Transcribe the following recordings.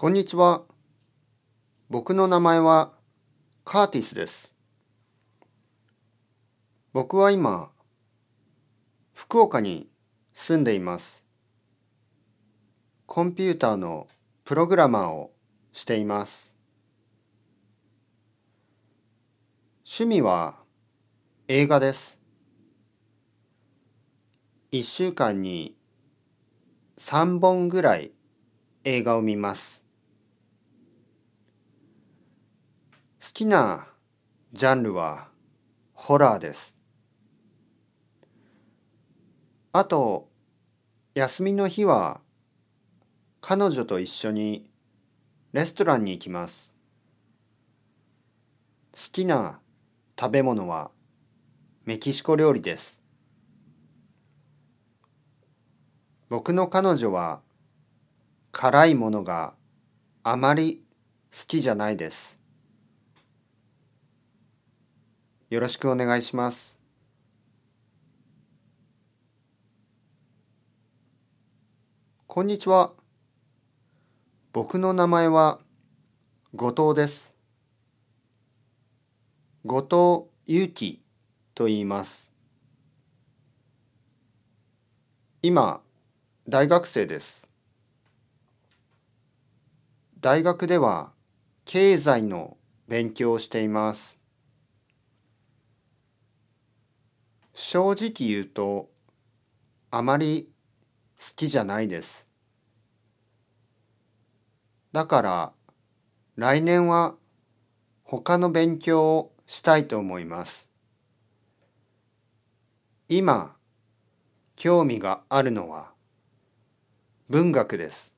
こんにちは。僕の名前はカーティスです。僕は今、福岡に住んでいます。コンピューターのプログラマーをしています。趣味は映画です。一週間に3本ぐらい映画を見ます。きなジャンルはホラーです。あと、休みの日は彼女と一緒にレストランに行きます。好きな食べ物はメキシコ料理です。僕の彼女は辛いものがあまり好きじゃないです。よろしくお願いします。こんにちは。僕の名前は後藤です。後藤祐樹と言います。今、大学生です。大学では経済の勉強をしています。正直言うとあまり好きじゃないです。だから来年は他の勉強をしたいと思います。今興味があるのは文学です。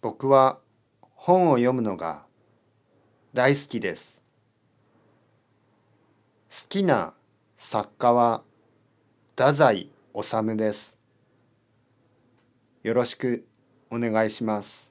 僕は本を読むのが大好きです。好きな作家は太宰治です。よろしくお願いします。